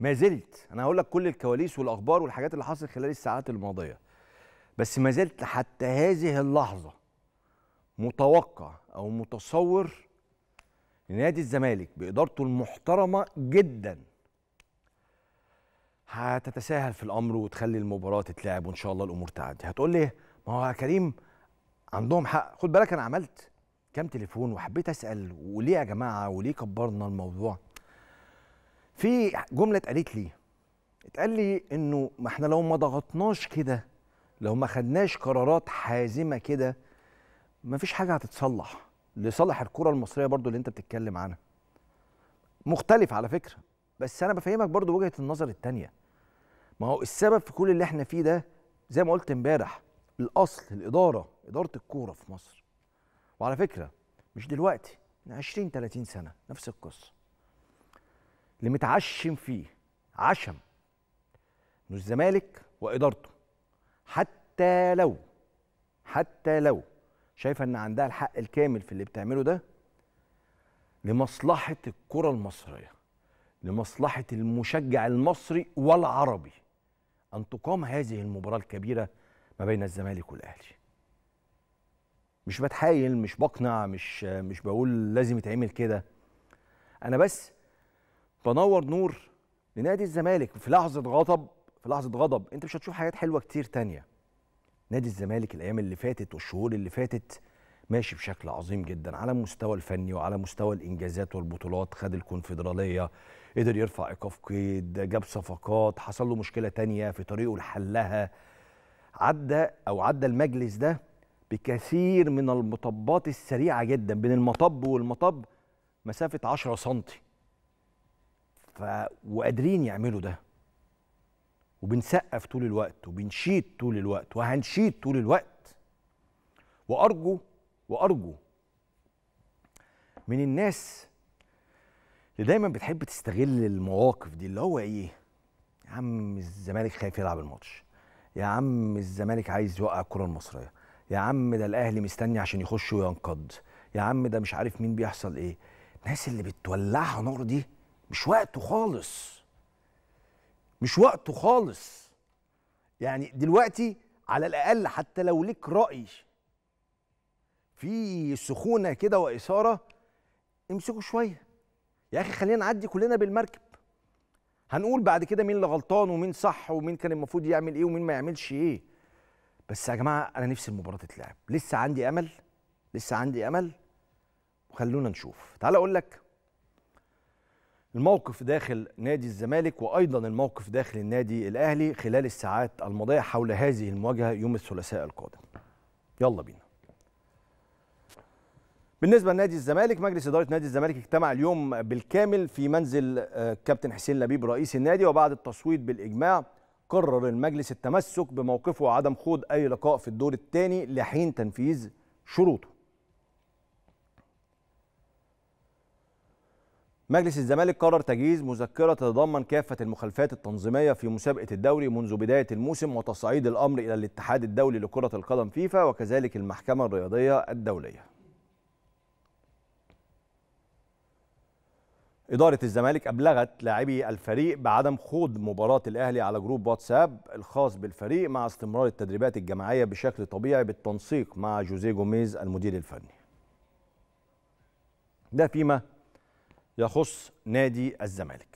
ما زلت انا هقول لك كل الكواليس والاخبار والحاجات اللي حصلت خلال الساعات الماضيه بس ما زلت حتى هذه اللحظه متوقع او متصور ان نادي الزمالك بادارته المحترمه جدا هتتساهل في الامر وتخلي المباراه تتلعب وان شاء الله الامور تعدي هتقول لي ما هو يا كريم عندهم حق خد بالك انا عملت كام تليفون وحبيت اسال وليه يا جماعه وليه كبرنا الموضوع في جمله اتقالت لي اتقال لي انه ما احنا لو ما ضغطناش كده لو ما خدناش قرارات حازمه كده ما فيش حاجه هتتصلح لصالح الكره المصريه برضو اللي انت بتتكلم عنها مختلف على فكره بس انا بفهمك برضو وجهه النظر الثانيه ما هو السبب في كل اللي احنا فيه ده زي ما قلت امبارح الاصل الاداره اداره الكوره في مصر وعلى فكره مش دلوقتي من 20 30 سنه نفس القصه اللي متعشم فيه عشم انه الزمالك وادارته حتى لو حتى لو شايفه ان عندها الحق الكامل في اللي بتعمله ده لمصلحه الكره المصريه لمصلحه المشجع المصري والعربي ان تقام هذه المباراه الكبيره ما بين الزمالك والاهلي مش بتحايل مش بقنع مش مش بقول لازم يتعمل كده انا بس بنور نور لنادي الزمالك في لحظه غضب في لحظه غضب انت مش هتشوف حاجات حلوه كتير تانية نادي الزمالك الايام اللي فاتت والشهور اللي فاتت ماشي بشكل عظيم جدا على المستوى الفني وعلى مستوى الانجازات والبطولات خد الكونفدراليه قدر يرفع ايقاف قيد جاب صفقات حصل له مشكله تانية في طريقه لحلها عدى او عدى المجلس ده بكثير من المطبات السريعه جدا بين المطب والمطب مسافه 10 سنتي ف وقادرين يعملوا ده وبنسقف طول الوقت وبنشيد طول الوقت وهنشيد طول الوقت وارجو وارجو من الناس اللي دايما بتحب تستغل المواقف دي اللي هو ايه يا عم الزمالك خايف يلعب الماتش يا عم الزمالك عايز يوقع الكره المصريه يا عم ده الاهلي مستني عشان يخش وينقض يا عم ده مش عارف مين بيحصل ايه الناس اللي بتولعها نار دي مش وقته خالص مش وقته خالص يعني دلوقتي على الاقل حتى لو ليك راي في سخونه كده واثاره امسكوا شويه يا اخي خلينا نعدي كلنا بالمركب هنقول بعد كده مين اللي غلطان ومين صح ومين كان المفروض يعمل ايه ومين ما يعملش ايه بس يا جماعه انا نفسي المباراه تتلعب لسه عندي امل لسه عندي امل وخلونا نشوف تعال اقول لك الموقف داخل نادي الزمالك وايضا الموقف داخل النادي الاهلي خلال الساعات الماضيه حول هذه المواجهه يوم الثلاثاء القادم. يلا بينا. بالنسبه لنادي الزمالك مجلس اداره نادي الزمالك اجتمع اليوم بالكامل في منزل آه، كابتن حسين لبيب رئيس النادي وبعد التصويت بالاجماع قرر المجلس التمسك بموقفه وعدم خوض اي لقاء في الدور الثاني لحين تنفيذ شروطه. مجلس الزمالك قرر تجهيز مذكرة تتضمن كافة المخالفات التنظيمية في مسابقة الدوري منذ بداية الموسم وتصعيد الأمر إلى الاتحاد الدولي لكرة القدم فيفا وكذلك المحكمة الرياضية الدولية إدارة الزمالك أبلغت لاعبي الفريق بعدم خوض مباراة الأهلي على جروب واتساب الخاص بالفريق مع استمرار التدريبات الجماعية بشكل طبيعي بالتنسيق مع جوزيه جوميز المدير الفني ده فيما يخص نادي الزمالك